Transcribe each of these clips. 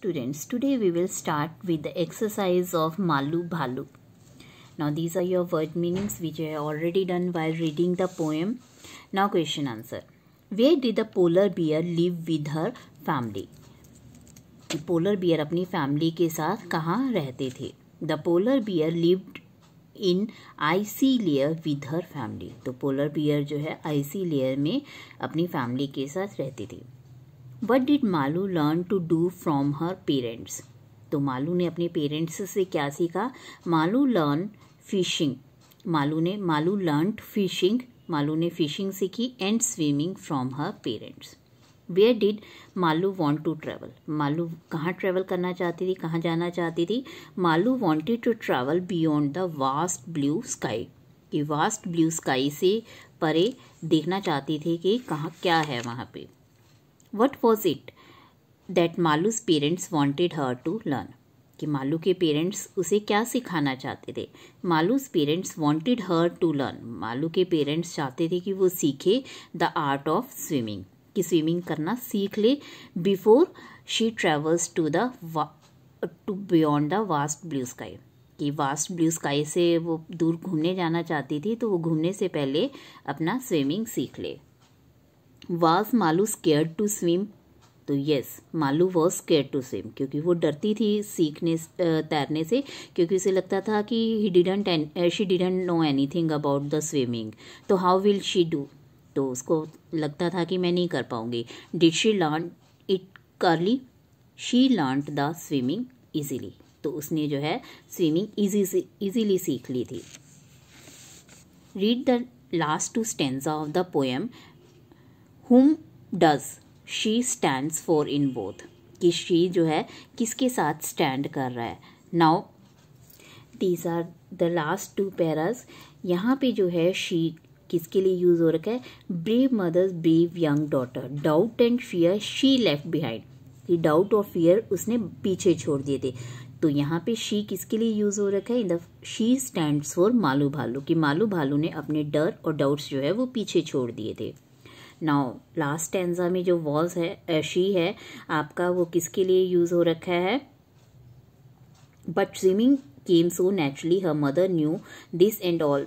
Students, today we will start with the exercise of Malu Bhalu. Now these are your word meanings which I have already done while reading the poem. Now question answer. Where did the polar bear live with her family? the polar bear apni family ke sath kahan rehte the the polar bear lived in icy lair with her family तो polar bear जो है IC layer में अपनी family के साथ रहती थी what did Malu learn to do from her parents तो मालू ने अपने पेरेंट्स से क्या सीखा मालू लर्न फिशिंग मालू ने मालू लर्न फिशिंग मालू ने फिशिंग सीखी and swimming from her parents where did Malu want to travel Malu कहाँ ट्रैवल करना चाहती थी कहाँ जाना चाहती थी Malu wanted to travel beyond the vast blue sky कि वास्ट ब्लू स्काई से परे देखना चाहती थी कि कहाँ क्या है वहाँ पे what was it that Malu's parents wanted her to learn कि मालू के पेरेंट्स उसे क्या सिखाना चाहते थे Malu's parents wanted her to learn Malu के पेरेंट्स चाहते थे कि वो सीखे द आर्ट ऑफ स्विमिंग कि स्विमिंग करना सीख ले before she travels to the to beyond the vast blue sky कि वास्ट ब्लू स्काई से वो दूर घूमने जाना चाहती थी तो वो घूमने से पहले अपना स्विमिंग सीख ले was Malu scared to swim तो yes Malu was scared to swim क्योंकि वो डरती थी सीखने तैरने से क्योंकि उसे लगता था कि he didn't she didn't know anything about the swimming तो हाउ विल शी डू तो उसको लगता था कि मैं नहीं कर पाऊंगी डिड शी लर्न इट करली she learn the swimming easily तो उसने जो है स्विमिंग ईजी ईजीली सीख ली थी read the last two stanza of the poem whom does she stands for in both कि शी जो है किसके साथ स्टैंड कर रहा है now these are the last two paras यहाँ पे जो है शी किसके लिए यूज़ हो रखा है brave mothers brave young daughter doubt and fear she left behind कि डाउट और फियर उसने पीछे छोड़ दिए थे तो यहाँ पे शी किसके लिए यूज़ हो रखा है in the she stand for Malu Bhalu कि मालू भालू ने अपने डर और डाउट्स जो है वो पीछे छोड़ दिए थे नाउ लास्ट टेंजा में जो वॉज है शी है आपका वो किसके लिए यूज हो रखा है but swimming came so naturally her mother knew this and all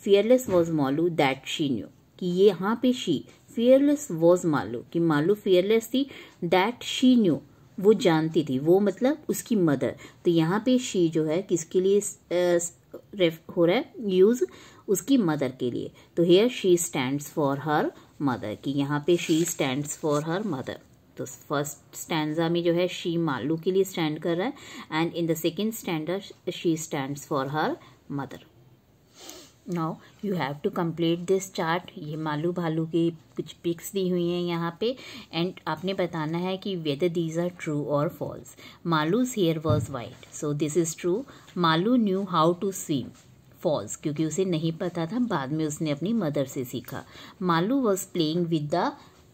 fearless was Malu that she knew कि ये यहाँ पे शी फियरलेस वॉज मालू कि मालू फियरलेस थी दैट शी न्यू वो जानती थी वो मतलब उसकी मदर तो यहाँ पे शी जो है किसके लिए रेफ हो रहा है यूज उसकी मदर के लिए तो here she stands for her mother कि यहाँ पे she stands for her mother तो फर्स्ट स्टैंडा में जो है शी मालू के लिए स्टैंड कर रहा है and in the second stanza she stands for her mother now you have to complete this chart ये मालू भालू की कुछ पिक्स दी हुई हैं यहाँ पे एंड आपने बताना है कि वेदर दीज आर ट्रू और false Malu's hair was white so this is true Malu knew how to swim false क्योंकि उसे नहीं पता था बाद में उसने अपनी मदर से सीखा Malu was playing with the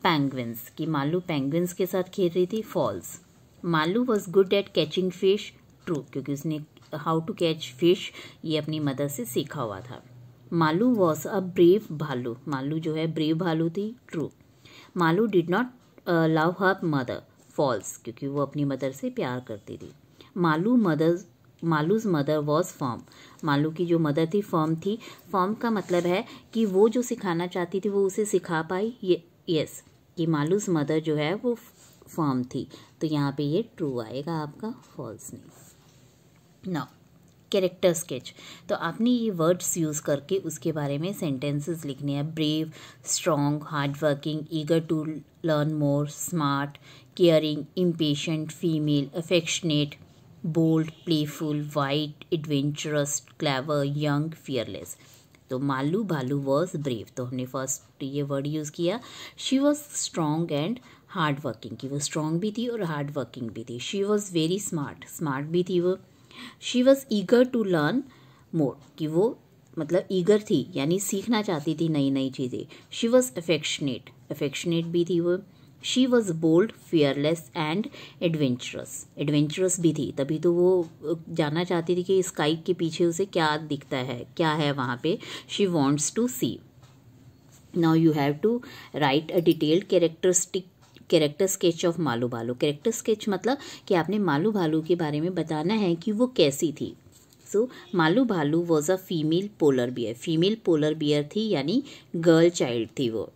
penguins कि मालू पैंगविन्स के साथ खेल रही थी false Malu was good at catching fish true क्योंकि उसने हाउ टू कैच फिश ये अपनी मदर से सीखा हुआ था मालू वॉज अ ब्रेव भालू मालू जो है ब्रेव भालू थी true Malu did not love her mother false क्योंकि वो अपनी मदर से प्यार करती थी Malu mother Malu's mother was form Malu की जो मदर थी फॉर्म थी फॉर्म का मतलब है कि वो जो सिखाना चाहती थी वो उसे सिखा पाई ये यस कि मालूज मदर जो है वो फॉर्म थी तो यहाँ पे ये ट्रू आएगा आपका फॉल्स नहीं नाउ कैरेक्टर स्केच तो आपने ये वर्ड्स यूज़ करके उसके बारे में सेंटेंसेस लिखने हैं brave strong working eager to learn more smart caring impatient female affectionate bold playful white adventurous clever young fearless तो मालू भालू वॉज ब्रेव तो हमने फर्स्ट ये वर्ड यूज़ किया she was strong and hard working की वो strong भी थी और हार्ड वर्किंग भी थी she was very smart smart भी थी वो she was eager to learn more कि वो मतलब ईगर थी यानी सीखना चाहती थी नई नई चीज़ें शी वॉज़ अफेक्शनेट अफेक्शनेट भी थी वो she was bold fearless and adventurous adventurous भी थी तभी तो वो जानना चाहती थी कि स्काई के पीछे उसे क्या दिखता है क्या है वहाँ पे she wants to see now you have to write a detailed characteristic character sketch of Malu Bhalu character sketch मतलब कि आपने मालू भालू के बारे में बताना है कि वो कैसी थी so Malu Bhalu was a female polar bear female polar bear थी यानी गर्ल चाइल्ड थी वो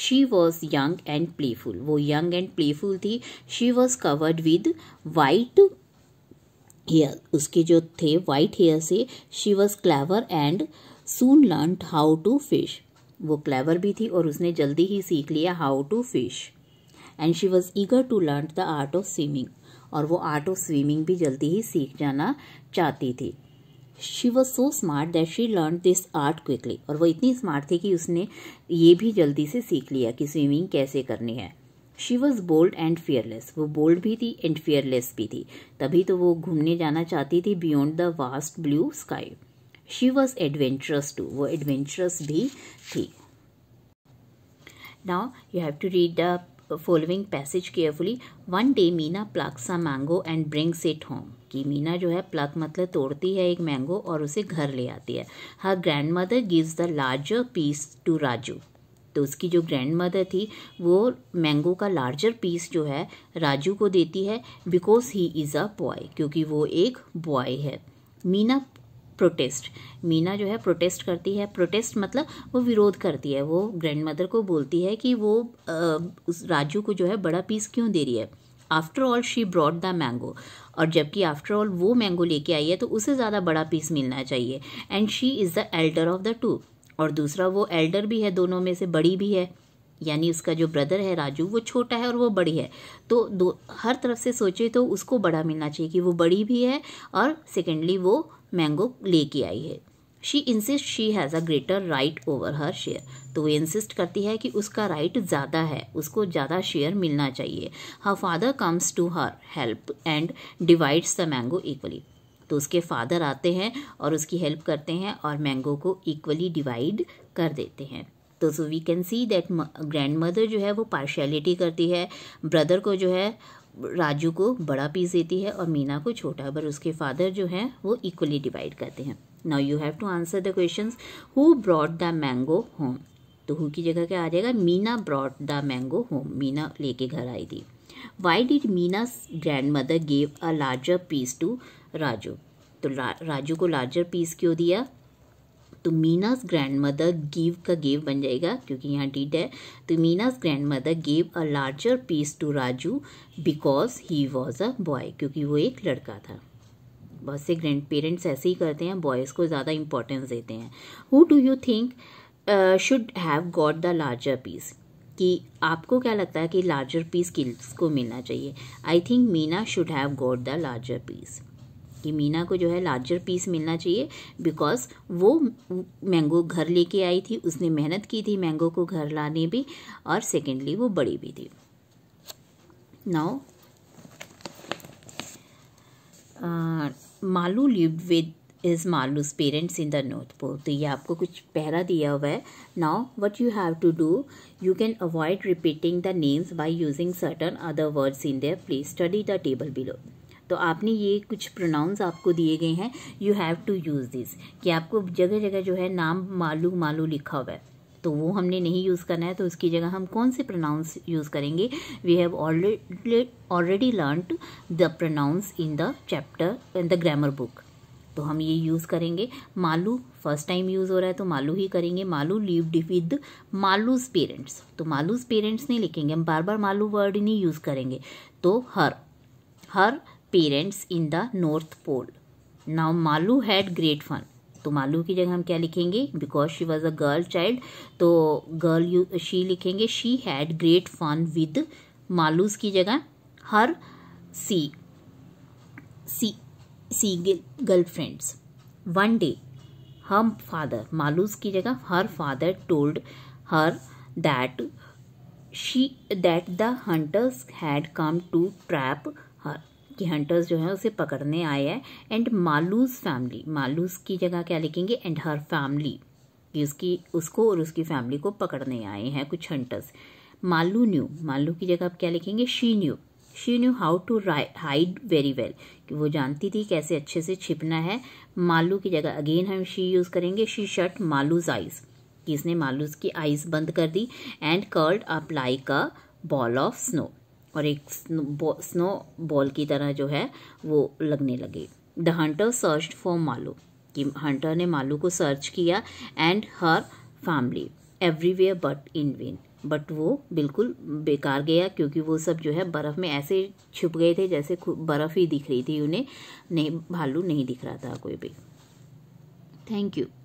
she was young and playful वो यंग एंड प्लेफुल थी she was covered with white hair उसके जो थे वाइट हेयर से she was clever and soon learn how to fish वो क्लेवर भी थी और उसने जल्दी ही सीख लिया how to fish and she was eager to learn the art of swimming और वो आर्ट ऑफ स्विमिंग भी जल्दी ही सीख जाना चाहती थी she was so smart that she learn this art quickly और वो इतनी स्मार्ट थी कि उसने ये भी जल्दी से सीख लिया कि स्विमिंग कैसे करनी है she was bold and fearless वो बोल्ड भी थी एंड फियरलेस भी थी तभी तो वो घूमने जाना चाहती थी beyond the vast blue sky she was adventurous too वो एडवेंचरस भी थी now you have to read the following passage carefully one day Meena plucks a mango and and brings home कि मीना जो है प्लक मतलब तोड़ती है एक मैंगो और उसे घर ले आती है her grandmother gives the larger piece to Raju तो उसकी जो ग्रैंड मदर थी वो मैंगो का लार्जर पीस जो है राजू को देती है because he is a boy क्योंकि वो एक बॉय है मीना प्रोटेस्ट मीना जो है प्रोटेस्ट करती है प्रोटेस्ट मतलब वो विरोध करती है वो ग्रैंड मदर को बोलती है कि वो आ, उस राजू को जो है बड़ा पीस क्यों दे रही है after all she brought the mango और जबकि आफ्टर ऑल वो मैंगो लेके आई है तो उसे ज़्यादा बड़ा पीस मिलना चाहिए and she is the elder of the two और दूसरा वो एल्डर भी है दोनों में से बड़ी भी है यानी उसका जो ब्रदर है राजू वो छोटा है और वो बड़ी है तो दो हर तरफ से सोचे तो उसको बड़ा मिलना चाहिए कि वो बड़ी भी है और सेकेंडली वो मैंगो लेके आई है she insist she has a greater right over her share तो वो इंसिस्ट करती है कि उसका राइट ज़्यादा है उसको ज़्यादा शेयर मिलना चाहिए her father comes to her help and divides the mango equally तो उसके फादर आते हैं और उसकी हेल्प करते हैं और मैंगो को इक्वली डिवाइड कर देते हैं तो so we can see that grandmother जो है वो पार्शलिटी करती है ब्रदर को जो है राजू को बड़ा पीस देती है और मीना को छोटा पर उसके फादर जो हैं वो इक्वली डिवाइड करते हैं now you have to answer the question who brought the mango home तो हु की जगह क्या आ जाएगा Meena brought the mango home Meena लेके घर आई थी why did Meena grandmother gave a larger piece to Raju तो रा, राजू को लार्जर पीस क्यों दिया तो मीनास ग्रैंड मदर गिव का गेव बन जाएगा क्योंकि यहाँ डिड है तो Meena's grandmother gave a larger piece to Raju because he was a boy क्योंकि वो एक लड़का था बहुत से ग्रैंड पेरेंट्स ऐसे ही करते हैं बॉयज़ को ज़्यादा इम्पोर्टेंस देते हैं who do you think should have got the larger piece कि आपको क्या लगता है कि लार्जर पीस किल्स को मिलना चाहिए I think Meena should have got the larger piece कि मीना को जो है लार्जर पीस मिलना चाहिए बिकॉज वो मैंगो घर लेके आई थी उसने मेहनत की थी मैंगो को घर लाने भी और सेकेंडली वो बड़ी भी थी now Malu live with is Malu's parents in the north pole तो ये आपको कुछ पहरा दिया हुआ है now what you have to do you can avoid repeating the names by using certain other words in there please study the table below तो आपने ये कुछ प्रोनाउंस आपको दिए गए हैं you have to use this कि आपको जगह जगह जो है नाम मालू मालू लिखा हुआ है तो वो हमने नहीं यूज़ करना है तो उसकी जगह हम कौन से प्रोनाउंस यूज़ करेंगे we have already already learned the pronouns in the chapter in the grammar book तो हम ये यूज़ करेंगे मालू फर्स्ट टाइम यूज़ हो रहा है तो मालू ही करेंगे Malu live with Malu's parents तो मालूज पेरेंट्स नहीं लिखेंगे हम बार बार मालू वर्ड नहीं यूज़ करेंगे तो her her parents in the north pole now Malu had great fun तो मालू की जगह हम क्या लिखेंगे because she was a girl child तो गर्ल यू शी लिखेंगे she had great fun with Malu's की जगह her see see see girl friends one day हम फादर मालूस की जगह her father told her that she that the hunters had come to trap कि hunters जो है उसे पकड़ने आए हैं एंड मालूस फैमिली मालूस की जगह क्या लिखेंगे एंड हर फैमिली कि उसकी उसको और उसकी फैमिली को पकड़ने आए हैं कुछ हंटर्स मालू न्यू मालू की जगह आप क्या लिखेंगे she knew she knew how to hide very well कि वो जानती थी कैसे अच्छे से छिपना है मालू की जगह अगेन हम शी यूज़ करेंगे शी शर्ट मालूज आइज कि इसने मालूज की आइज बंद कर दी and curled like a ball of snow और एक स्नो बॉल की तरह जो है वो लगने लगे the hunter search for Malu कि हंटर ने मालू को सर्च किया and her family everywhere but in vain but वो बिल्कुल बेकार गया क्योंकि वो सब जो है बर्फ़ में ऐसे छुप गए थे जैसे बर्फ़ ही दिख रही थी उन्हें नहीं भालू नहीं दिख रहा था कोई भी थैंक यू